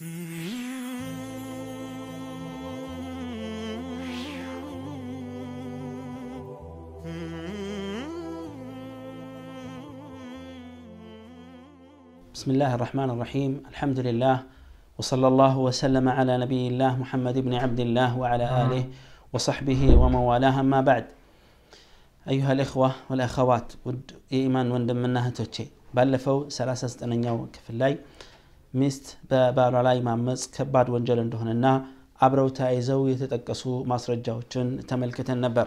بسم الله الرحمن الرحيم الحمد لله وصلى الله وسلم على نبي الله محمد بن عبد الله وعلى آله وصحبه ومن والاه أما بعد أيها الإخوة والأخوات ود إيمان وندمناها توتشي بلفوا سلاسة أنا ክፍል ላይ ሚስት በባሏ ላይ ማመፅ ከባድ ወንጀል እንደሆነና አብረው ተያይዘው የተጠቀሱ ማስረጃዎችን ተመልክተን ነበር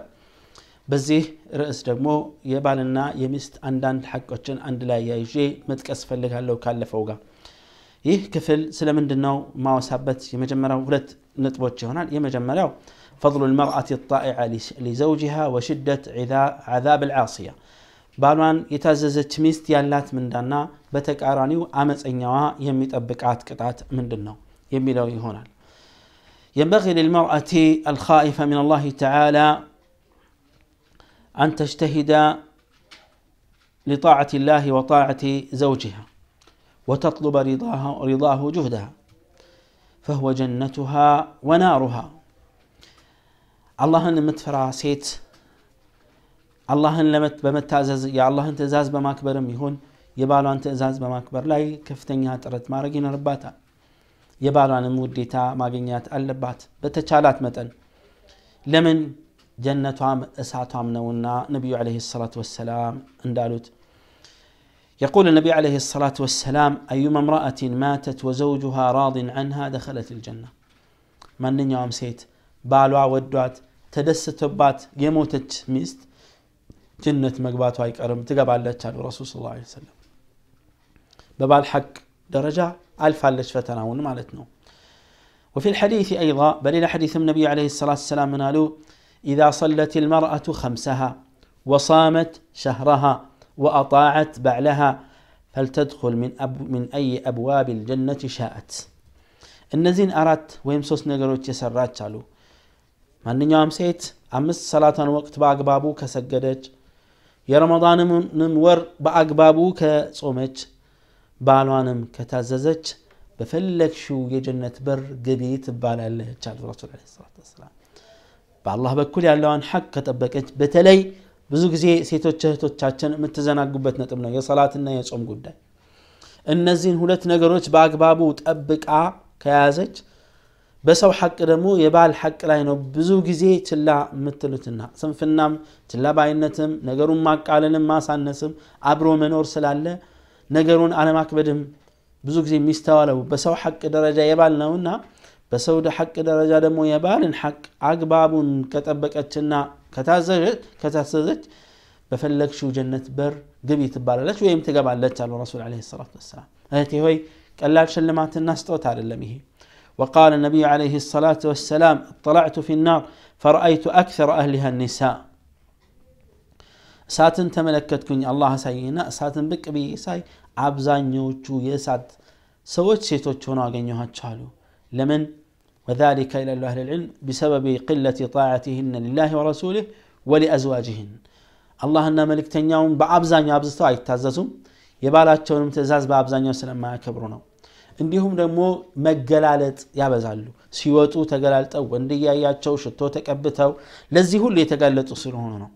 በዚህ ርዕስ ደግሞ የባልና የሚስት አንዳንድ ሐቆችን አንድ ላይ ያይዤ መጥቀስ ፈልጋለሁ ካለፈው ጋር ይህ ክፍል ስለምንድን ነው ማወሳበት የመጀመሪያው ሁለት ነጥቦች ይሆናል የመጀመሪያው ፈضሉ ልመርአት ጣኢዓ ሊዘውጅሃ ወሽደት عذاب العاصية ባሏን የታዘዘች ሚስት ያላት ምንዳና በተቃራኒው አመፀኛዋ የሚጠብቃት ቅጣት ምንድን ነው የሚለው ይሆናል ينبغي للمرأة الخائفة من الله تعالى أن تجتهد لطاعة الله وطاعة زوجها وتطلب رضاه, رضاه جهدها فهو جنتها ونارها الله أن متفرع سيت الله اللهن لمت بمتازز يا الله اللهن تزاز بماكبر ميهون يبالو أن تزاز بماكبر لاي كفتنيا ما مارجين رباتا يبالو أن موديتا ما غنيات اللبات بتشالات متن لمن جنة عام إساعة عام نونا نبي عليه الصلاة والسلام اندالوت يقول النبي عليه الصلاة والسلام أيما امرأة ماتت وزوجها راض عنها دخلت الجنة من ام سيت بالوا ودوات تدست بات يموتت ميست جنة مقبات وايك أرم تقب على تشالو رسول صلى الله عليه وسلم ببال حق درجة ألف على فتنة ونم على تنو وفي الحديث أيضا بل إلى حديث النبي عليه الصلاة والسلام من منالو إذا صلت المرأة خمسها وصامت شهرها وأطاعت بعلها فلتدخل من أب من أي أبواب الجنة شاءت النزين أرات ويمسوس نقروا تيسرات تشالو من نجام سيت أمس صلاة وقت بابو كسجدت የረመዳንንም ወር በአግባቡ ከጾመች ባሏንም ከታዘዘች በፈለግሽው የጀነት በር ግቢ ትባላለች አሉ ረሱል ለ ሰላት ወሰላም በአላህ በኩል ያለውን ሐቅ ከጠበቀች በተለይ ብዙ ጊዜ ሴቶች እህቶቻችን የምትዘናጉበት ነጥብ ነው የሰላትና የጾም ጉዳይ እነዚህን ሁለት ነገሮች በአግባቡ ጠብቃ ከያዘች بسو حق دمو يبال حق لاينو بزو جزي تلا متلوتنا سنفنام تلا باينتم نغرون ما قالن ما سانسم عبرو منور سلالة نغرون على ما كبدم بزو جزي مستوالو بسو حق درجة يبال نونا بسو ده حق درجة دمو يبالن حق عقبابون كتبك اتنا كتازجت كتازجت بفلك شو جنة بر قبي تبالا لك ويمتقب على الرسول عليه الصلاة والسلام هاتي هوي قال لا شلمات الناس تغتار اللمهي وقال النبي عليه الصلاة والسلام اطلعت في النار فرأيت أكثر أهلها النساء ساتن كني الله سينا ساتن بك بي ساي عبزان አብዛኛዎቹ የእሳት سوت سيتو ሆነው አገኘኋቸው አሉ لمن وذلك إلى أهل العلم بسبب قلة طاعتهن لله ورسوله ولأزواجهن الله أن ملكتن يوم بعبزان يابزتوا يتاززوا يبالا تشونم تزاز بأبزان يوسلم ما يكبرونه እንዲሁም ደግሞ መገላለጥ ያበዛሉ። ሲወጡ ተገላልጠው ወንድ እያያቸው ሽቶ ተቀብተው ለዚህ ሁሉ የተጋለጡ ስለሆኑ ነው።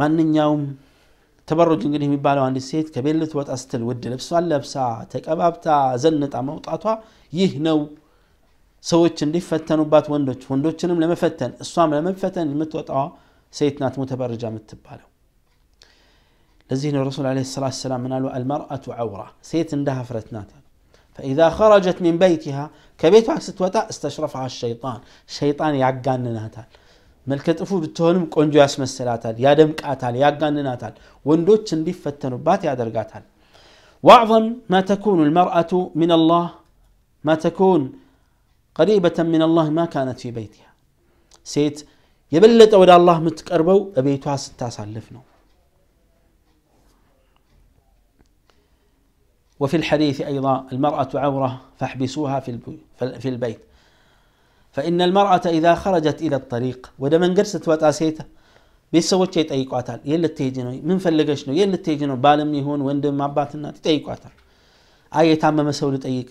ማንኛውም ተበሮጅ እንግዲህ የሚባለው አንዲት ሴት ከቤት ልትወጣ ስትል ውድ ልብሷን ለብሳ ተቀባብታ ዘንጣ መውጣቷ ይህ ነው ሰዎች እንዲፈተኑባት ወንዶች ወንዶችንም ለመፈተን እሷም ለመፈተን የምትወጣዋ ሴት ናት የምትባለው። لزين الرسول عليه الصلاة والسلام من المرأة عورة سيت عندها فرتنات فإذا خرجت من بيتها كبيت عكست وتا استشرفها الشيطان الشيطان يعقان ناتال ملك تفو بتهنم كونجو اسم السلاتال يا دمك أتال يا قان ناتال وندوتش نديف فتنوبات يا درقاتال وأعظم ما تكون المرأة من الله ما تكون قريبة من الله ما كانت في بيتها سيت يبلت أولى الله متكربو أبيتها ستة سالفنو وفي الحديث أيضا المرأة عورة فاحبسوها في البيت فإن المرأة إذا خرجت إلى الطريق وده من قرست وتأسيته بيسوت شيء تأيي قاتل يلا تيجينو من فلقشنو يلا تيجينو بالم يهون وندم مع باتنا تأيي قاتل آية تامة مسؤول تأيي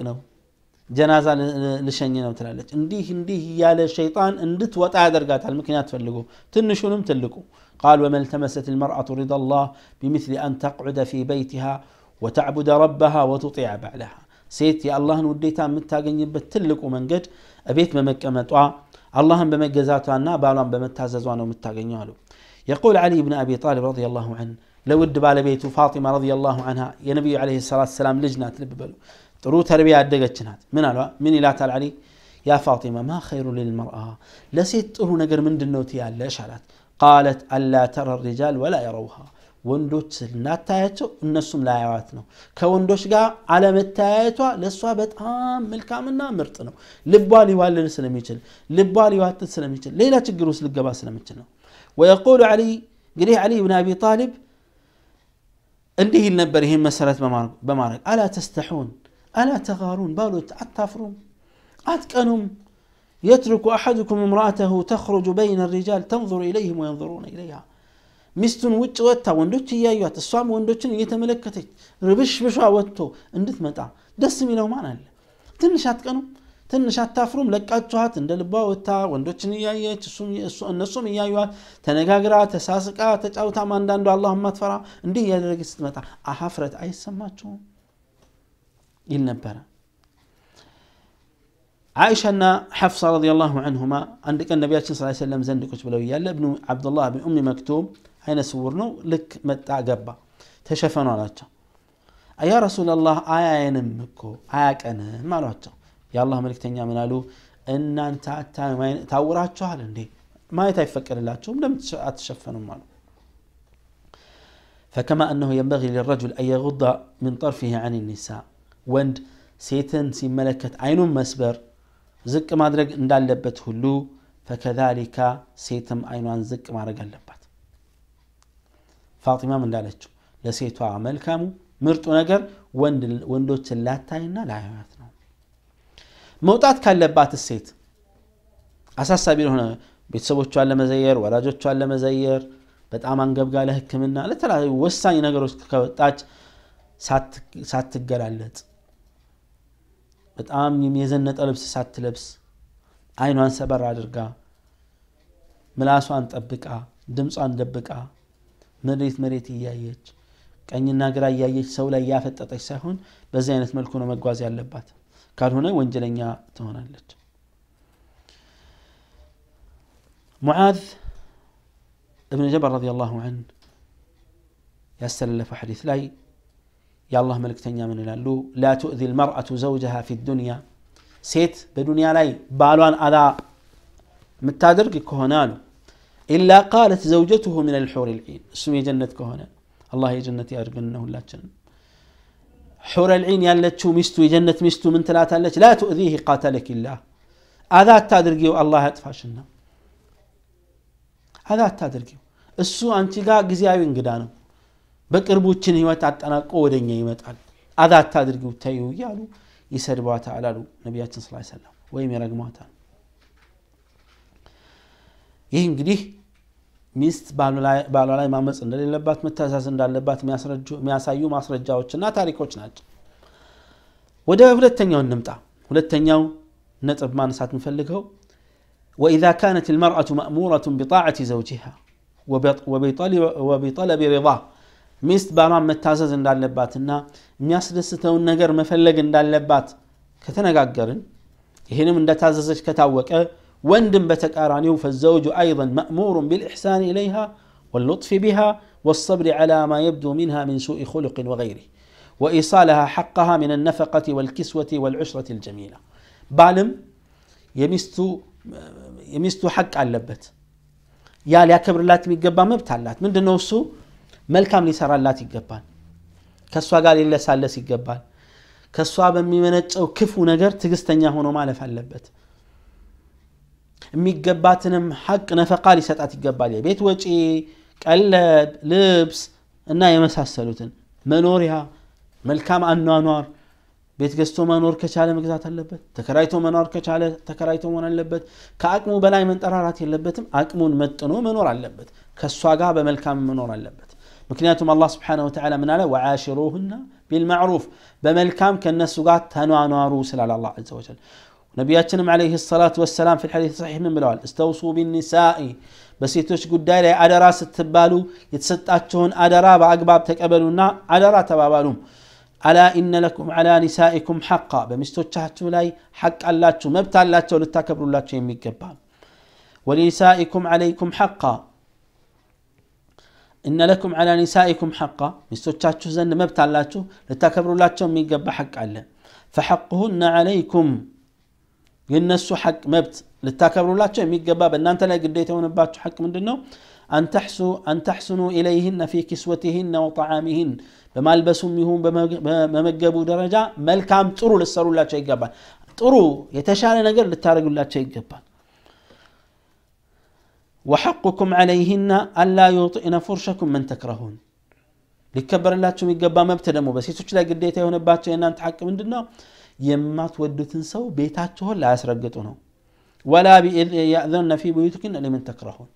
جنازة لشنينا وتلالج انديه انديه يا للشيطان اندت وتعذر قاتل ممكن تفلقو تنشو نمتلكو قال وما التمست المرأة رضا الله بمثل أن تقعد في بيتها وتعبد ربها وتطيع بعلها سيت يا الله نوديتا متاغني بتلقو منجد ابيت بمكمطوا الله بمجزاتنا بالوان بمتعززوا نو متاغنيوالو يقول علي بن ابي طالب رضي الله عنه لو ود بالبيت فاطمه رضي الله عنها يا نبي عليه الصلاه والسلام لجنات لببلو ترو تربيه ادغتشنات من الوا من الى تعال علي يا فاطمه ما خير للمراه لسيت طهو نجر من دنوتي على قالت الا ترى الرجال ولا يروها ወንዶች እንዳታያቸው እነሱም ላያዋት ነው ከወንዶች ጋር አለመተያየቷ ለእሷ በጣም መልካምና ምርጥ ነው ልቧ ሊዋልል ስለሚችል ልቧ ሊዋትት ስለሚችል ሌላ ችግር ውስጥ ልገባ ስለሚችል ነው ወየቁሉ ዐሊ እንግዲህ ዐሊ ብን አቢ ጣሊብ እንዲህ ይል ነበር ይህን መሰረት በማድረግ አላ ተስተሑን አላ ተጋሩን ባሎች አታፍሩም አትቀኑም يترك أحدكم امرأته تخرج بين الرجال تنظر إليهم وينظرون إليها ሚስቱን ውጭ ወጥታ ወንዶች እያዩት እሷም ወንዶችን እየተመለከተች ርብሽ ብሿ ወጥቶ እንድትመጣ ደስ የሚለው ማን አለ ትንሽ አትቀኑ ትንሽ አታፍሩም ለቃችኋት እንደ ልቧ ወጥታ ወንዶችን እያየች እነሱም እያዩት ተነጋግራ ተሳስቃ ተጫውታም አንዳንዱ አላህ ማትፈራ እንዲህ እያደረገች ስትመጣ አሀፍረት አይሰማችሁም ይል ነበረ عائشة حفصة رضي الله عنهما عندك النبي صلى الله عليه وسلم زندكش بلوية ابن عبد الله بن أم مكتوم አይነ ስውር ነው ልክ መጣ ገባ ተሸፈኑ አላቸው አያ ረሱላላህ አያየንም እኮ አያቀንም አሏቸው የአላህ መልክተኛ ምን አሉ እናንተ ታውራችኋል እንዴ ማየት አይፈቀድላችሁም لم አትሸፈኑም مالو فكما أنه ينبغي للرجل أن يغض من طرفه عن النساء وند سيتن ملكة عين مسبر زك ما درق اندال لبت هلو فكذلك سيتم عينوان زك ما رجل لبت ፋጢማም እንዳለችው ለሴቷ መልካሙ ምርጡ ነገር ወንዶችን ላታይና ላያያት ነው መውጣት ካለባት ሴት አሳሳቢ ለሆነ ቤተሰቦቿን ለመዘየር ወላጆቿን ለመዘየር በጣም አንገብጋ ለህክምና ለተለያዩ ወሳኝ ነገሮች ከወጣች ሳትገላለጥ በጣም የዘነጠ ልብስ ሳትለብስ አይኗን ሰበር አድርጋ ምላሷን ጠብቃ ድምጿን ደብቃ መሬት መሬት እያየች ቀኝና ግራ እያየች ሰው ላይ ያፈጠጠች ሳይሆን በዚህ አይነት መልኩ ነው መጓዝ ያለባት ካልሆነ ወንጀለኛ ትሆናለች ሙዓዝ እብን ጀበር ረዲ ላሁ አን ያስተላለፈው ሐዲት ላይ የአላህ መልእክተኛ ምን ይላሉ ላ ትؤذ ልመርአቱ ዘውጀሃ ፊ ዱንያ ሴት በዱንያ ላይ ባሏን አዛ የምታደርግ ከሆነ አሉ إلا قالت زوجته من الحور العين اسمي جنة كهنة الله جنتي أرجنه لا جنة حور العين يالتشو مستو جنة مستو من ثلاثة لا تؤذيه قاتلك الله هذا التادرقيو الله يطفاشنا هذا التادرقيو እሱ አንቺ ጋር ጊዜያዊ እንግዳ ነው በቅርቡችን ህይወት አጠናቆ ወደኛ ይመጣል አዛ አታድርጊው ተዩ እያሉ ይሰድቧታል አሉ ነቢያችን ስላ ሰላም ወይም ይረግሟታል ይህ እንግዲህ ميست بالو لاي بالو لاي اندل لبات متازاز اندل لبات مياسرجو مياسايو ماسرجاوچ نا تاريخوچ ناچ ودا ሁለተኛው نمطا ሁለተኛው نطب ما نسات مفلكو واذا كانت المراه ماموره بطاعه زوجها وبطلب وبطلب رضاه ميست بالو متازاز اندل لبات نا مياسدستون نغر مفلك اندل لبات كتناغاغرن يهنم اندتازازش كتاوقه وندم بتكارانيو فالزوج أيضا مأمور بالإحسان إليها واللطف بها والصبر على ما يبدو منها من سوء خلق وغيره وإيصالها حقها من النفقة والكسوة والعشرة الجميلة بالم يمستو يمستو حق على اللبت يا لا كبر لا تبي جبا ما بتعلات من دون سو ملك أملي سر لا تجبان كسوا قال إلا سال لا تجبان كسوا بمن منج أو كيف ونجر تجستني هون وما لف على اللبت የሚገባትንም ሐቅ ነፈቃ ሊሰጣት ይገባል የቤት ወጪ ቀለብ ልብስ እና የመሳሰሉትን መኖሪያ መልካም አኗኗር ቤት ገዝቶ መኖር ከቻለ መግዛት አለበት ተከራይቶ መኖር ከቻለ ተከራይቶ መሆን አለበት ከአቅሙ በላይ መንጠራራት የለበትም አቅሙን መጥኖ መኖር አለበት ከእሷ ጋር በመልካም መኖር አለበት ምክንያቱም አላህ ስብሓን ወተላ ምን አለ ወዓሽሩሁና ቢልማዕሩፍ በመልካም ከእነሱ ጋር ተኗኗሩ ስላል አላ ዘ ወጀል نبياتنا عليه الصلاة والسلام في الحديث الصحيح من بلوال استوصوا بالنساء بس يتوش دائرة عدرا ستبالو يتسطاتشون عدرا بأقباب تكابلونا عدرا تبابالوم ألا إن لكم على نسائكم حقا بمستوشاتشو لاي حق اللاتشو مبتع اللاتشو لتكبروا اللاتشو يميكبا ولنسائكم عليكم حقا إن لكم على نسائكم حقا مستوشاتشو زن مبتع اللاتشو لتكبروا اللاتشو يميكبا حق الله فحقهن عليكم ينسو حق مبت لتاكبروا لا شيء ميك جباب إن أنت لا قديت ون حق من دنو أن تحسو أن تحسنوا إليهن في كسوتهن وطعامهن بما لبسهم يهون بما مجبوا درجة ملك عم ترو للسرو لا شيء جباب ترو يتشال نجر للتارق لا شيء جباب وحقكم عليهن ألا يطئن فرشكم من تكرهون لكبر الله تشوم يقبا مبتدمو بس يسوش لا قديت هون باتشي إن أنت من دنو የማትወዱትን ሰው ቤታችሁን ላያስረግጡ ነው ወላ ያእዘንነ ፊ ቡዩትክን ለምን ተክረሁን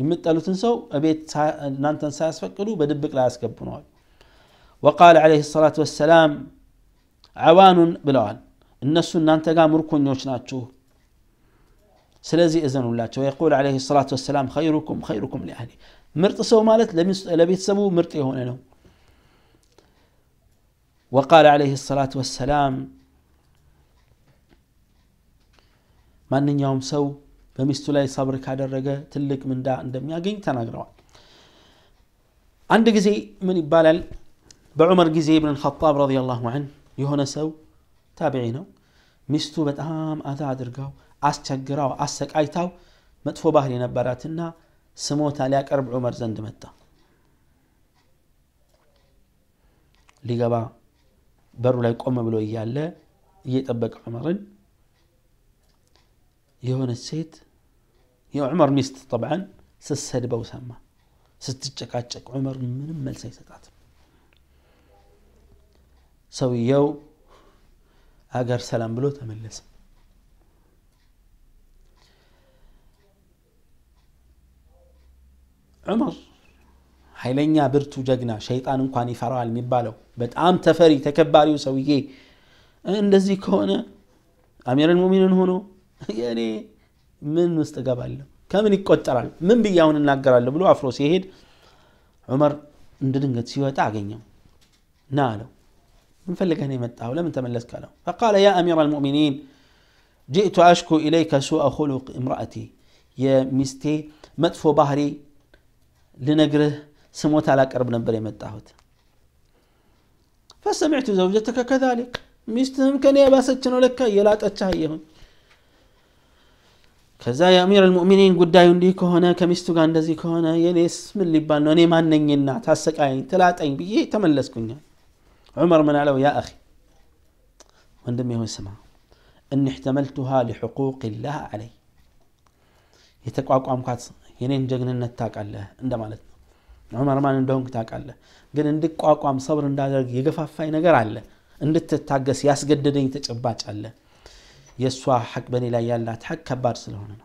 የምጠሉትን ሰው እቤት እናንተን ሳያስፈቅዱ በድብቅ ላይ ያስገቡ ነዋል ወቃል ለ ሰላት ወሰላም አዋኑን ብለዋል እነሱ እናንተ ጋር ምርኮኞች ናችሁ ስለዚህ እዘኑላቸው የቁል ለ ሰላት ወሰላም ይሩኩም ይሩኩም ሊአህሊ ምርጥ ሰው ማለት ለቤተሰቡ ምርጥ የሆነ ነው وقال عليه الصلاة والسلام ማንኛውም ሰው በሚስቱ ላይ ሰብር ካደረገ ትልቅ ምንዳ እንደሚያገኝ ተናግረዋል አንድ ጊዜ ምን ይባላል በዑመር ጊዜ ብን ልከጣብ ረዲየላሁ አን የሆነ ሰው ታቢዒ ነው ሚስቱ በጣም አታ አድርጋው አስቸግራው አሰቃይታው መጥፎ ባህል የነበራትና ስሞታ ሊያቀርብ ዑመር ዘንድ መጣ ሊገባ በሩ ላይ ቆም ብሎ እያለ እየጠበቀ ዑመርን يو نسيت يو عمر ميست طبعا سس بو سسدبه وسما ستتشكاتشك عمر من مل سيسدات سوي يو اجر سلام بلوت املس عمر هايلينيا برتو جقنا شيطان كان يفرع المبالو بتأم تفري تكباري وسويه إن دزي كونه أمير المؤمنين هونو የእኔ ምን ውስጥ እገባለሁ ከምን ይቆጠራል ምን ብዬ አሁን እናገራለሁ ብሎ አፍሮ ሲሄድ ዑመር እንደ ድንገት ሲወጣ አገኘው ና አለው ምን ፈልገህ ነው የመጣኸው ለምን ተመለስክ አለው ፈቃለ ያ አሚራ አልሙእሚኒን ጅእቱ አሽኩ ኢለይከ ሱአ ኹሉቅ እምራእቲ የሚስቴ መጥፎ ባህሪ ልነግርህ ስሞታ ላቀርብ ነበር የመጣሁት فسمعت زوجتك كذلك ميستهم كان يا باسة لك يلا تتشهيهم ከዛ የአሚር ልሙእሚኒን ጉዳዩ እንዲህ ከሆነ ከሚስቱ ጋር እንደዚህ ከሆነ የኔስ ምን ሊባል ነው እኔ ማነኝና ታሰቃየኝ ትላጠኝ ብዬ ተመለስኩኛል ዑመር ምን አለው ያ አኺ ወንድም ይሆን ስማ እኒ እሕተመልቱሃ ሊሕቁቅ ላህ አለይ የተቋቋምኳት የኔን ጀግንነት ታውቃለህ እንደማለት ነው ዑመር ማን እንደሆንክ ታውቃለህ ግን እንድቋቋም ሰብር እንዳደርግ የገፋፋኝ ነገር አለ እንድትታገስ ያስገደደኝ ተጨባጭ አለ يسوى حق بني ليال لا تحك كبار سلونا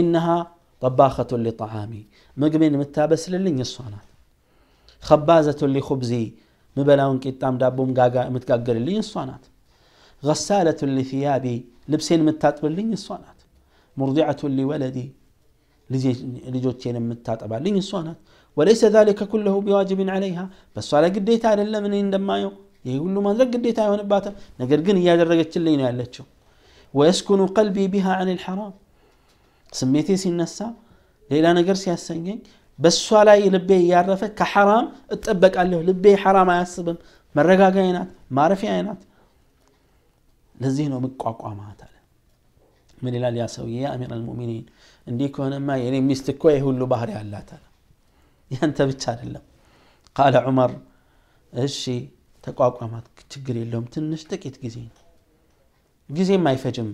إنها طباخة لطعامي مقبين متابس للين يسوانا خبازة لخبزي مبلاون كتام دابوم قاقا متقاقر اللي يسوانات غسالة لثيابي لبسين متاتب اللي يسوانات مرضعة لولدي لجوتين متاتب اللي يسوانات وليس ذلك كله بواجب عليها بس على قديتها للمنين دمايو يقول له ما ذلك قديتها يهون باتا نقرقين يا درقة اللي نعلتشو ويسكن قلبي بها عن الحرام سميتي سينسا ليلا نجر سياسنجين بس ولا يلبيه يعرف كحرام اتبك عليه لبيه حرام يا سبب مرقا عينات ما رفي عينات لزينه بقعقع ما من الى سوي يا امير المؤمنين عندك هنا ما يعني مستكوي هو له بحر الله تعالى انت بتشار الله قال عمر ايش تقعقع ما تجري لهم تنشتكي تجزينه ጊዜ የማይፈጅም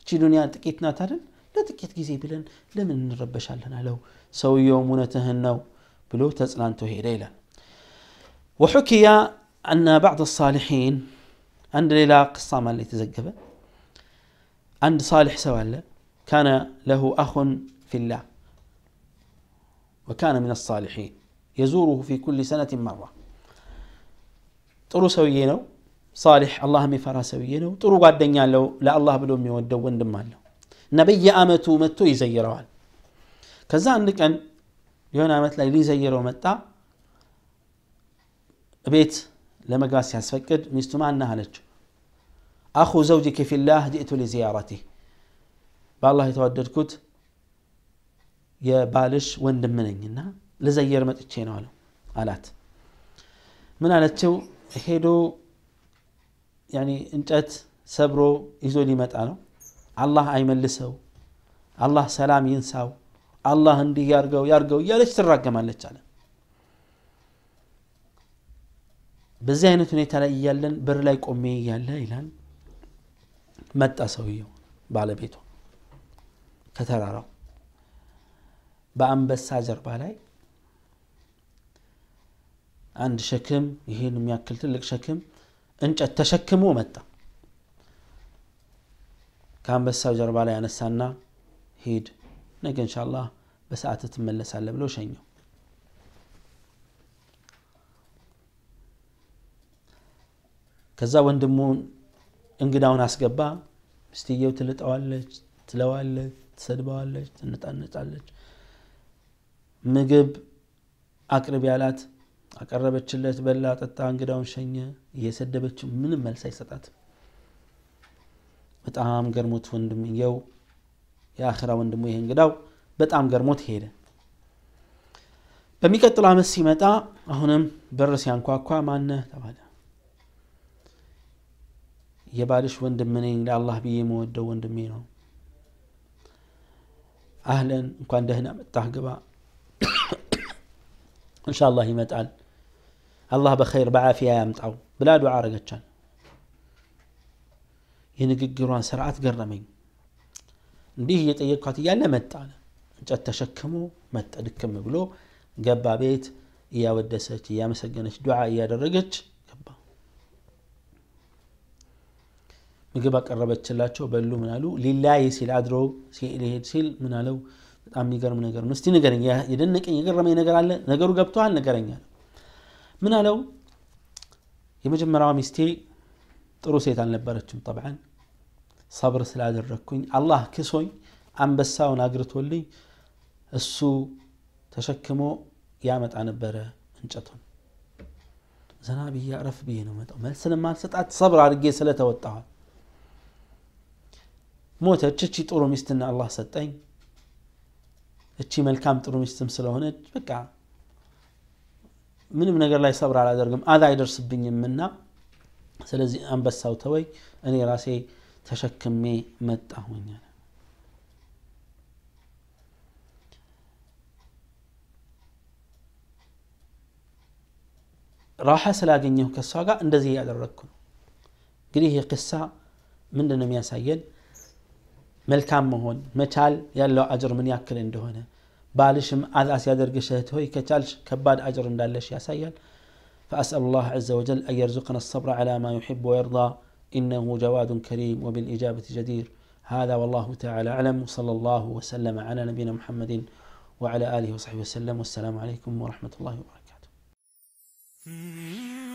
እቺ ዱኒያ ጥቂት ናት አይደል ለጥቂት ጊዜ ብለን ለምን እንረበሻለን አለው ሰውየውም እውነትህን ነው ብሎ ተጽናንቶ ሄደ ይላል وحكي أن بعض الصالحين عند ليلة قصة ما اللي تزقبة عند صالح سوالة كان له أخ في الله وكان من الصالحين يزوره في كل سنة مرة ጥሩ ሰውዬ ነው صالح الله مي فراسوي لو ترو قادنيا لو لا الله بلو مي ودو وندم مالو نبي آمتو متو يزيروال كذا عندك أن يون آمت لا يزيرو متا بيت لما قاسي هسفكد ميستو أخو زوجك في الله جئت لزيارتي بالله يتودد كت يا بالش وندم منين لزير متشين والو آلات من على هيدو يعني እንጨት ሰብሮ ይዞ ሊመጣ ነው አላህ አይመልሰው አላህ ሰላም ይንሳው አላህ እንዲህ ያርገው ያርገው እያለች ትራገማለች አለ በዚህ አይነት ሁኔታ ላይ እያለን በር ላይ ቆሜ እያለ ይላል መጣ ሰውየው ባለቤቷ ከተራራው በአንበሳ ጀርባ ላይ አንድ ሸክም ይህን የሚያክል ትልቅ ሸክም እንጨት ተሸክሞ መጣ። ከአንበሳው ጀርባ ላይ ያነሳና ሂድ ነገ እንሻላ በሰዓት ትመለሳለ ብሎ ሸኘው። ከዛ ወንድሙ እንግዳውን አስገባ። ሚስትየው ትልጠዋለች፣ ትለዋለች፣ ትሰድበዋለች፣ ትነጣነጫለች ምግብ አቅርብ ያላት አቀረበችለት፣ በላ፣ ጠጣ፣ እንግዳውን ሸኘ። እየሰደበችው ምንም መልስ አይሰጣትም። በጣም ገርሞት የው የአኽራ ወንድሞ ይሄ እንግዳው በጣም ገርሞት ሄደ። በሚቀጥሉ አመት ሲመጣ አሁንም በር ሲያንኳኳ ማነ ተባለ። የባልሽ ወንድም እኔ ለአላህ ብዬ መወደው ወንድሜ ነው። አህለን እንኳን ደህና መጣህ፣ ግባ። እንሻ ይመጣል። الله بخير بعافية يا متعو بلاد وعارقة كان ينقق قران سرعات قرمين ديه يتأيقات يا لا مت على جات تشكمو مت أدكم بلو قبا بيت يا ودست يا مسجنش دعاء يا درجت قبا مجبك الربت تلاشو بلو منالو لله يسيل عدرو سيل يسيل منالو أمي قرمنا قرمنا استني قرن يا يدنك إني قرمي نقر على نقر وقبتوا على نقرن من قالوا يمجم مجمرة ميستي تروسيت عن لبرتشم طبعا صبر سلاد الركوين الله كسوي عم بس ساون تولي السو تشكمو يامت عن برة انجتهم زنابي يعرف بيه نوم ما السنة ما ستعت صبر على الجيس لا توتعه موتة تشي تقولوا ميستنا الله ستين تشي ملكام تقولوا ميستم سلوهنج بكعه ምንም ነገር ላይ ሰብር አላደርግም አዛ አይደርስብኝምና ስለዚህ አንበሳው ተወይ እኔ ራሴ ተሸክሜ መጣሁኝ ራሓ ስላገኘሁ ከሷ ጋር እንደዚህ እያደረግኩ ነው እንግዲህ ይህ ክሳ ምንድነው የሚያሳየን መልካም መሆን መቻል ያለው አጅር ምን ያክል እንደሆነ بالشم أذى سيادر قشهت هوي كتالش كباد أجر دالش يا فأسأل الله عز وجل أن يرزقنا الصبر على ما يحب ويرضى إنه جواد كريم وبالإجابة جدير هذا والله تعالى أعلم وصلى الله وسلم على نبينا محمد وعلى آله وصحبه وسلم والسلام عليكم ورحمة الله وبركاته